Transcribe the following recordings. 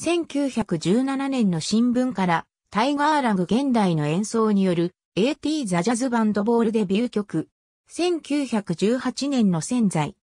1917年の新聞からタイガーラグ現代の演奏による AT ザジャズバンドボールデビュー曲。1918年の潜在。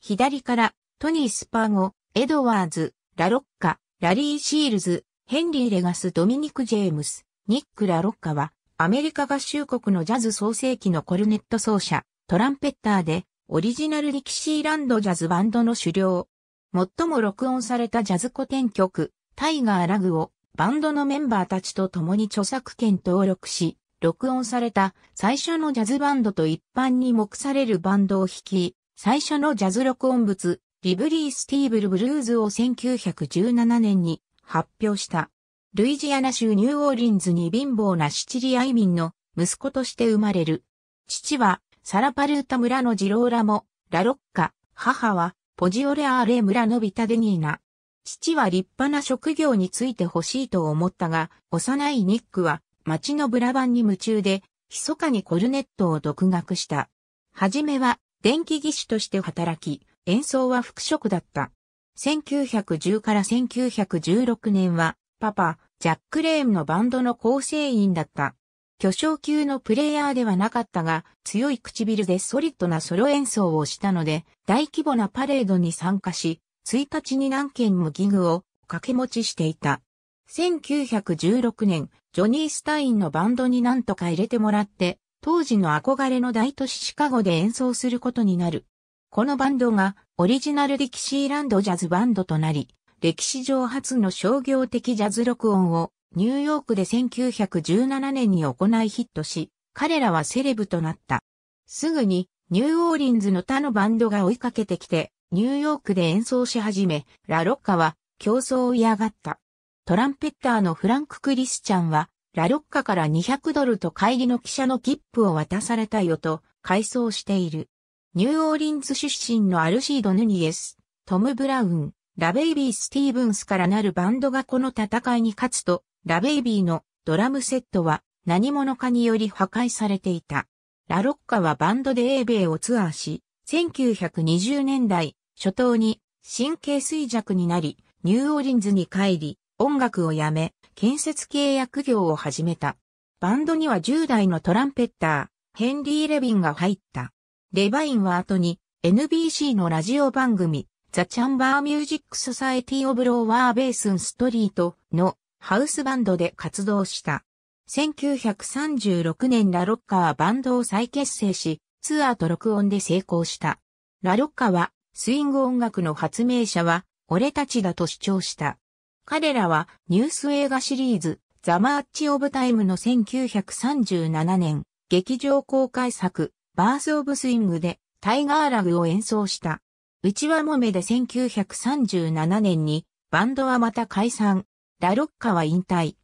左からトニー・スパーゴ、エドワーズ、ラロッカ、ラリー・シールズ、ヘンリー・レガス・ドミニク・ジェームス、ニック・ラロッカはアメリカ合衆国のジャズ創世期のコルネット奏者、トランペッターでオリジナルリキシーランドジャズバンドの主領。最も録音されたジャズ古典曲、タイガーラグをバンドのメンバーたちと共に著作権登録し、録音された最初のジャズバンドと一般に目されるバンドを率い、最初のジャズ録音物、リブリー・スティーブル・ブルーズを1917年に発表した。ルイジアナ州ニューオーリンズに貧乏なシチリア移民の息子として生まれる。父はサラパルータ村のジローラモ、ラロッカ、母はポジオレアーレ村のビタデニーナ。父は立派な職業について欲しいと思ったが、幼いニックは町のブラバンに夢中で、密かにコルネットを独学した。はじめは電気技師として働き、演奏は副職だった。1910から1916年は、パパ、ジャック・レームのバンドの構成員だった。巨匠級のプレイヤーではなかったが、強い唇でソリッドなソロ演奏をしたので、大規模なパレードに参加し、1日に何件もギグを掛け持ちしていた。1916年、ジョニー・スタインのバンドに何とか入れてもらって、当時の憧れの大都市シカゴで演奏することになる。このバンドがオリジナルディキシーランドジャズバンドとなり、歴史上初の商業的ジャズ録音をニューヨークで1917年に行いヒットし、彼らはセレブとなった。すぐにニューオーリンズの他のバンドが追いかけてきて、ニューヨークで演奏し始め、ラロッカは競争を嫌がった。トランペッターのフランク・クリスチャンは、ラロッカから200ドルと帰りの記者の切符を渡されたよと、回想している。ニューオーリンズ出身のアルシード・ヌニエス、トム・ブラウン、ラベイビー・スティーブンスからなるバンドがこの戦いに勝つと、ラベイビーのドラムセットは何者かにより破壊されていた。ラロッカはバンドで英米をツアーし、1920年代初頭に神経衰弱になり、ニューオリンズに帰り、音楽をやめ、建設契約業を始めた。バンドには10代のトランペッター、ヘンリー・レビンが入った。レバインは後に NBC のラジオ番組、ザ・チャンバー・ミュージック・ソサエティ・オブ・ローワー・ベースン・ストリートのハウスバンドで活動した。1936年ラロッカーバンドを再結成し、ツアーと録音で成功した。ラロッカは、スイング音楽の発明者は、俺たちだと主張した。彼らは、ニュース映画シリーズ、ザ・マーチ・オブ・タイムの1937年、劇場公開作、バース・オブ・スイングで、タイガーラグを演奏した。うちはもめで1937年に、バンドはまた解散。ラロッカは引退。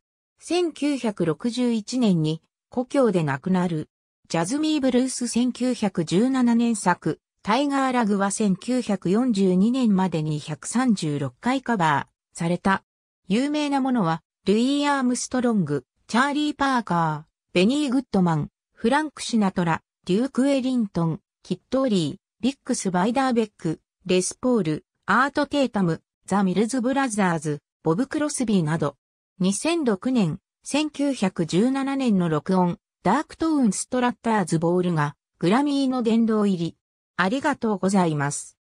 1961年に、故郷で亡くなる。ジャズミー・ブルース1917年作、タイガー・ラグは1942年までに136回カバーされた。有名なものは、ルイー・アームストロング、チャーリー・パーカー、ベニー・グッドマン、フランク・シナトラ、デューク・エリントン、キット・リー、ビックス・バイダーベック、レス・ポール、アート・テータム、ザ・ミルズ・ブラザーズ、ボブ・クロスビーなど、2006年、1917年の録音、ダークトーンストラッターズボールがグラミーの殿堂入り。ありがとうございます。